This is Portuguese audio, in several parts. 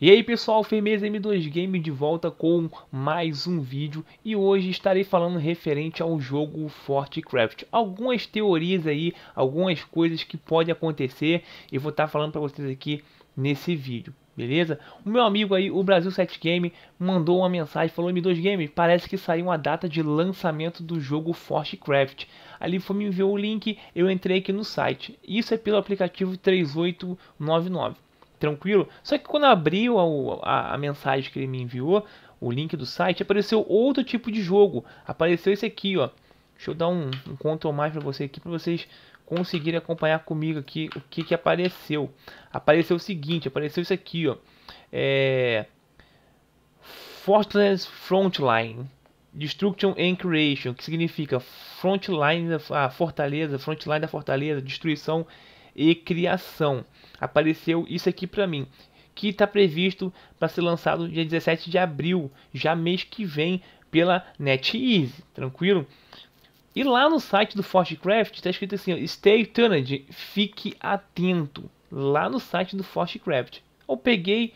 E aí pessoal, Firmeza M2 Game de volta com mais um vídeo e hoje estarei falando referente ao jogo Fortcraft. Algumas teorias aí, algumas coisas que podem acontecer e vou estar falando para vocês aqui nesse vídeo. Beleza? O meu amigo aí, o Brasil 7 Game, mandou uma mensagem, falou M2 Game, parece que saiu uma data de lançamento do jogo Fortcraft. Ali foi me enviou o link, eu entrei aqui no site. Isso é pelo aplicativo 3899 tranquilo. Só que quando abriu a, a, a, mensagem que ele me enviou, o link do site, apareceu outro tipo de jogo. Apareceu esse aqui, ó. Deixa eu dar um, um control mais para você aqui, para vocês conseguirem acompanhar comigo aqui o que, que apareceu. Apareceu o seguinte, apareceu isso aqui, ó. É... Fortress Frontline. Destruction and Creation, que significa frontline, da ah, fortaleza, frontline da fortaleza, destruição e criação. Apareceu isso aqui para mim, que está previsto para ser lançado dia 17 de abril, já mês que vem, pela NetEase, tranquilo? E lá no site do Fortcraft está escrito assim: Stay tuned, fique atento. Lá no site do Fortcraft. Eu peguei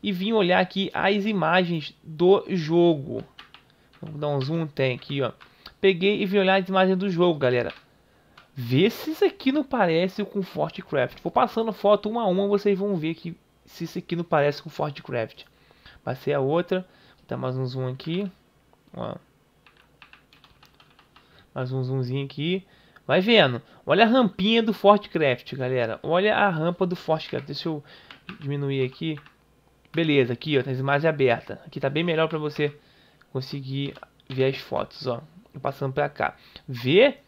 e vim olhar aqui as imagens do jogo. Vou dar um zoom, tem aqui, ó. Peguei e vim olhar as imagens do jogo, galera. Vê se isso aqui não parece com Fortcraft. Vou passando foto uma a uma, vocês vão ver que se isso aqui não parece com Fortcraft. Passei a outra. Vou tá dar mais um zoom aqui. Ó. Mais um zoomzinho aqui. Vai vendo. Olha a rampinha do Fortcraft, galera. Olha a rampa do Fortcraft. Deixa eu diminuir aqui. Beleza, aqui ó, tem tá as imagens abertas. Aqui tá bem melhor para você conseguir ver as fotos, ó. Passando para cá. Vê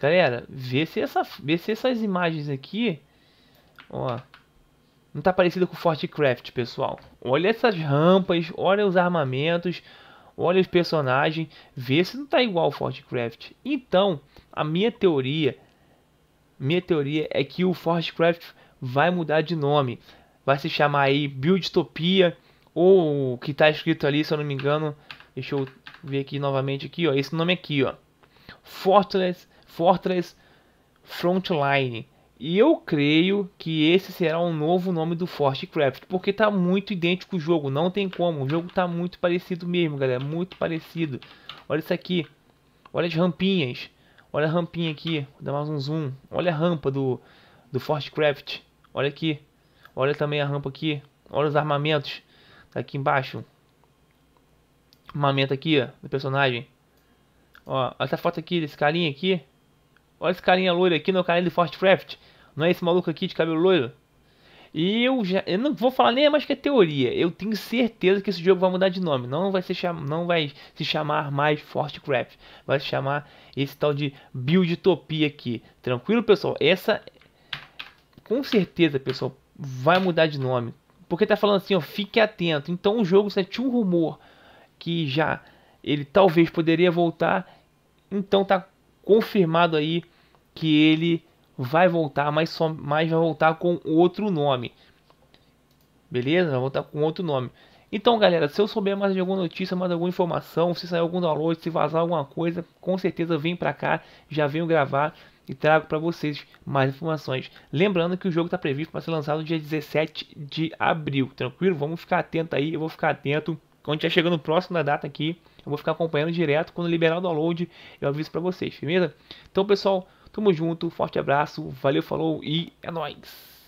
Galera, vê se, essa, vê se essas imagens aqui, ó, não tá parecida com o Fortcraft, pessoal. Olha essas rampas, olha os armamentos, olha os personagens, vê se não tá igual o Fortcraft. Então, a minha teoria, minha teoria é que o Fortcraft vai mudar de nome. Vai se chamar aí Buildtopia, ou o que tá escrito ali, se eu não me engano, deixa eu ver aqui novamente aqui, ó, esse nome aqui, ó. Fortress, Fortress Frontline. E eu creio que esse será um novo nome do Fortcraft, porque está muito idêntico o jogo, não tem como. O jogo está muito parecido mesmo, galera, muito parecido. Olha isso aqui, olha as rampinhas, olha a rampinha aqui, vou dar mais um zoom. Olha a rampa do, do Fortcraft, olha aqui, olha também a rampa aqui, olha os armamentos, tá aqui embaixo. Armamento aqui, ó, do personagem. Ó, essa foto aqui desse carinha aqui. Olha esse carinha loiro aqui, não é o carinha do Fort Não é esse maluco aqui de cabelo loiro? E eu já. Eu não vou falar nem é mais que é teoria. Eu tenho certeza que esse jogo vai mudar de nome. Não vai, se cham, não vai se chamar mais Fortcraft. Vai se chamar esse tal de Buildtopia aqui. Tranquilo, pessoal? Essa. Com certeza, pessoal, vai mudar de nome. Porque tá falando assim, ó, fique atento. Então o jogo sentiu um rumor que já ele talvez poderia voltar. Então tá confirmado aí que ele vai voltar, mas só mais vai voltar com outro nome. Beleza? Vai voltar com outro nome. Então, galera, se eu souber mais de alguma notícia, mais alguma informação, se sair algum download, se vazar alguma coisa, com certeza vem para cá, já venho gravar e trago para vocês mais informações. Lembrando que o jogo está previsto para ser lançado no dia 17 de abril, tranquilo? Vamos ficar atento aí, eu vou ficar atento quando estiver chegando próximo da data aqui, eu vou ficar acompanhando direto. Quando liberar o download, eu aviso para vocês, beleza? Então, pessoal, tamo junto, forte abraço, valeu, falou e é nóis!